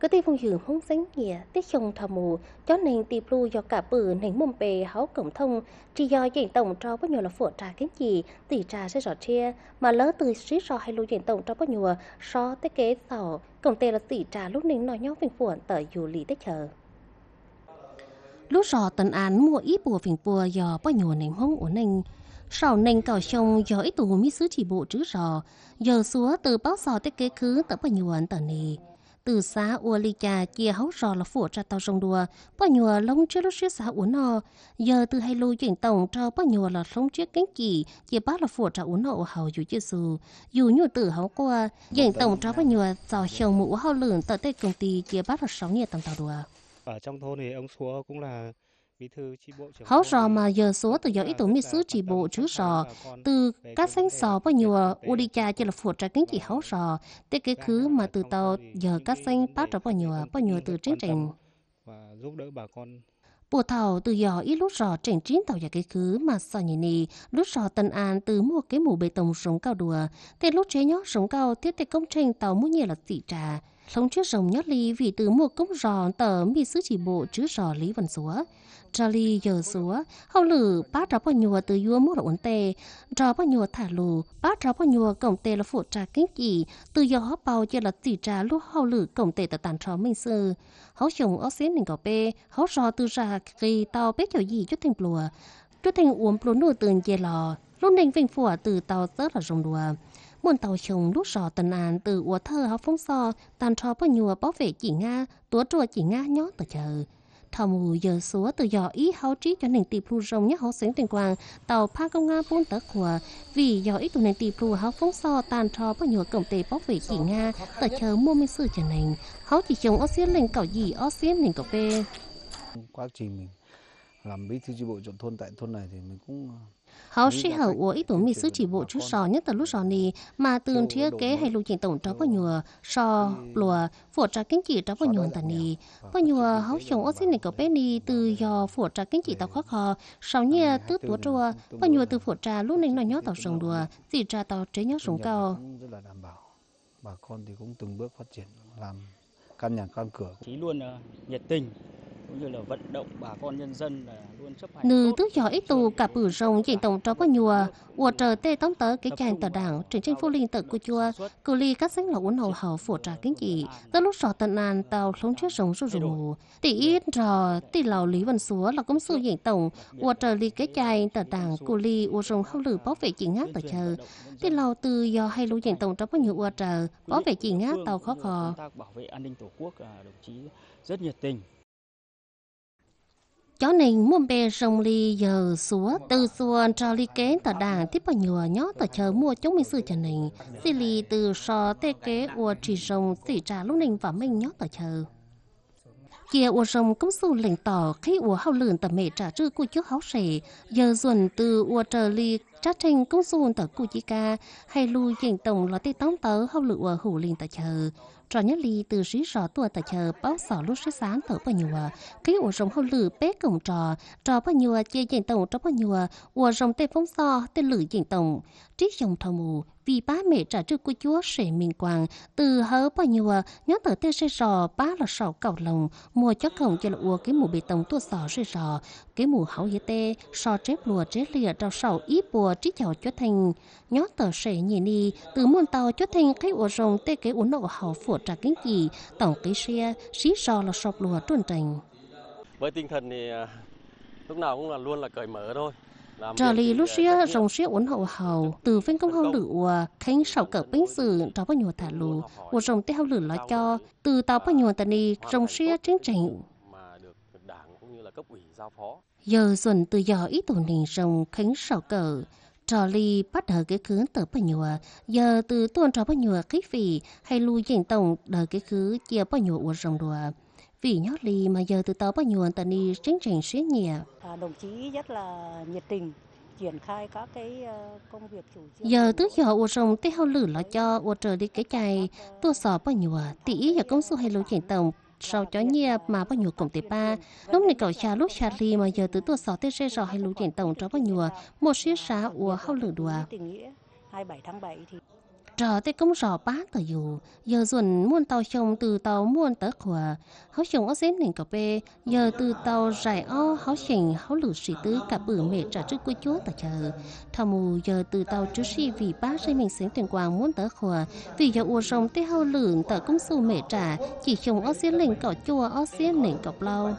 cứ phong 그대분휴 홍생예 tiết trông mù cho nên do cả mồm bề háo cổng thông 냉몸배 do diện tổng cho bao nhiêu là phụ trà kiến gì tỷ trà sẽ rõ chia mà lỡ từ xí rõ hay lưu diện tổng cho bao nhiêu so tới kế tàu cổng tê là tỷ trà lúc nín nói nhau phình phuộn tại dù lý tới chờ lúc rõ tấn án mua ít bùa phình bùa do bao nhiêu nền hông ổn nền sau nền cào sông do ít tù mi sứ chỉ bộ chữ rõ giờ xúa từ bao sò tới kế khứ tới bao nhiêu ấn tờ này từ xã ua li trà chia hấu rò là phủ ra tàu sông đùa bao nhùa lông chưa lúc xưa xã uốn nọ giờ từ hai lô chuyển tổng cho bao nhùa là lông chiếc cánh chỉ chia bác là phủ ra uốn ở hầu dù chưa dù dù nhùa tử hấu qua chuyển tổng cho bao nhùa giò hiểu mũ hao lửng tại tết công ty chia bác là sáu nhiệt tầm tàu đùa ở trong thôn thì ông xúa cũng là mà giờ số từ giờ ý tưởng mi sứ chỉ bộ chữ sò từ các xanh sò bao nhiêu ulicha chỉ là phụ trách kính chỉ hấu sò tới cái khứ mà từ tàu giờ các xanh bắt trở bao nhiêu bao nhiêu từ chiến trình giúp đỡ bà con bộ thảo từ giờ ít lúc rò trình chín tàu giờ cái khứ mà sò nhỉ nì lúc rò tân an từ mua cái mũ bê tông sống cao đùa thế lúc chế nhó sống cao thiết tế công trình tàu mua nhiều là xỉ trà lòng trước rồng nhất ly vì từ một cốc rò tờ mi sứ chỉ bộ chứ rò lý vần xúa trò ly giờ xúa hậu lử bác trò bỏ nhùa từ yua mốt ổn tê trò bỏ nhùa thả lù bác trò bao nhùa cổng tê là phụ trà kinh kỳ từ giờ họ bao giờ là tỷ trà lúc hậu lử cổng tê tờ tàn trò minh sư hậu chồng ở xế nình cỏ bê hậu rò từ trà kỳ tàu bế kiểu gì chút thêm lùa chú thành uống lốn đồ tường dê lò lúc nành vinh phủ từ tàu rất là rồng đùa muốn tàu chồng lúc sò tần an từ ủa thơ học phong so tàn trò bao nhùa bảo vệ chỉ nga tuổi trùa chỉ nga nhó từ chờ thầm mù giờ súa từ dò ý háo trí cho nền tì plu rồng nhá háo xuyến tiền quang tàu pha công nga buôn tớ khùa vì dò ý từ nền tì plu háo phong so tàn trò bao nhùa cổng tề bóc vệ chỉ nga tờ chờ mua minh sư cho nền háo chỉ chồng ó xiên lên cảo gì ó xiên nền cậu về quá trình mình 好适合我一种秘书 chỉ bộ chú sò nhất là lúc sò này mà từ thiết kế hay lộ trình tổng tró bao nhiêu sò lùa phụ trách kinh chỉ tró bao nhiêu tận này bao nhiêu hấu chồng ở xin này cậu bé này từ do phụ trách kinh chỉ tàu khó khó sò à, nhia tứ tuổi trua bao nhiêu từ phụ trách lúc này nó nhó tàu sông đùa gì trà tàu chế nhó sông cao bà con thì cũng từng bước phát triển làm căn nhà căn cửa. Chí luôn ờ, nhiệt tình, nữ tức gió ít tù cả bử rồng diện tổng trò có nhùa ua trở tê tống tớ cái chàng tờ đảng trên trên phố linh tự của chùa cử ly các sách lẩu uống hầu hầu phụ trả kính chỉ tới lúc sọ tận nàn tàu sống chết rồng rù rù tỷ ít trò tỷ lầu lý văn xúa là cũng sư diện tổng ua trở ly cái chàng tờ đảng cử ly ua rồng hâu lử bảo vệ chỉ ngát tờ chờ tỷ lầu từ do hay lũ diện tổng trò có nhiều ua trở bảo vệ chỉ ngát tàu khó khò bảo vệ an ninh tổ quốc à, đồng chí rất nhiệt tình chó nên mua bè rồng ly giờ xúa từ xua cho ly kế tờ đảng tiếp bao nhùa nhó tờ chờ mua chống mình sư cho này xì ly từ so tê kế ua trì rồng xì trà lúc nình và mình nhó tờ chờ kia ua rồng cũng su lệnh tỏ khi ua hao lượn tờ mẹ trả trư của chú háo sẻ giờ dồn từ ua chờ ly chắc chắn công dụng tờ cụ chỉ ca hay lưu diện tổng là tê tống tớ hậu lựa hủ liền tờ chờ trò nhất ly từ rỉ rò tua tờ chờ báo sỏ lúc sáng sáng tờ bao nhiêu cái ổ rồng hậu lử bé cổng trò trò bao nhiêu chia diện tổng trò bao nhiêu ổ rồng tê phóng so tê lử diện tổng trí dòng thầu mù vì ba mẹ trả trước của chúa sẽ minh quang từ hớ bao nhiêu nhớ tới tê sẽ rò ba là sò cầu lồng mua chắc cổng cho là ua cái mù bê tông tua sò sẽ rò cái mù hậu hiế tê sò chép lùa chép lìa trao sầu ít bùa trí chào cho thành nhó tờ sẻ nhỉ ni từ muôn tàu cho thành cái ổ rồng tê cái uốn nộ hậu phụ trả kính kỳ tổng cái xe xí so là sọc lùa trôn trình với tinh thần thì à, lúc nào cũng là luôn là cởi mở thôi Trở lì lúc à, xưa rồng xưa uốn hậu hậu từ vinh công hậu lựu khánh sầu cỡ bánh sử đó bao nhiêu thả lù của rồng tê hậu lử lo cho từ tàu bao nhiêu tần đi rồng xưa chiến tranh cấp ủy giao phó. Giờ dần từ giờ ý tổ nền rồng khánh sọ cờ, trò ly bắt đỡ cái khứ tờ bà nhùa, giờ từ tuần trò bà nhùa khí vị hay lưu dành tổng đỡ cái khứ chia bà nhùa của rồng đùa. Vì nhót ly mà giờ từ tớ bà nhùa tờ đi chính trình xuyết nhẹ. À, đồng chí rất là nhiệt tình, triển khai các cái ờ, công việc chủ trương. Giờ tức giờ ô rồng tới hậu lử lo cho ô trời đi cái chạy, tôi sợ bao nhiêu tỷ giờ công số hay lối chuyển tổng sau chó nhia mà bao nhiêu cũng tế ba lúc này cậu cha lúc cha li mà giờ từ tuổi sáu tới xe rồi hay lũ tiền tổng cho bao nhiêu một xíu xá ua hao lửa đùa 27 tháng 7 thì trở tới công sở bát tờ dù giờ dồn muôn tàu chồng từ tàu muôn tới khỏa háo chồng ở dưới nền cà bê giờ từ tàu rải o háo chỉnh háo lử sĩ tứ cả bử mẹ trả trước của chúa tờ chờ thao mù giờ từ tàu trước si vì bát dây mình xứng tiền quang muôn tới khỏa vì giờ uống rồng tới hao lửng tờ công su mẹ trả chỉ chồng ở dưới nền cỏ chua ở dưới nền cọc lâu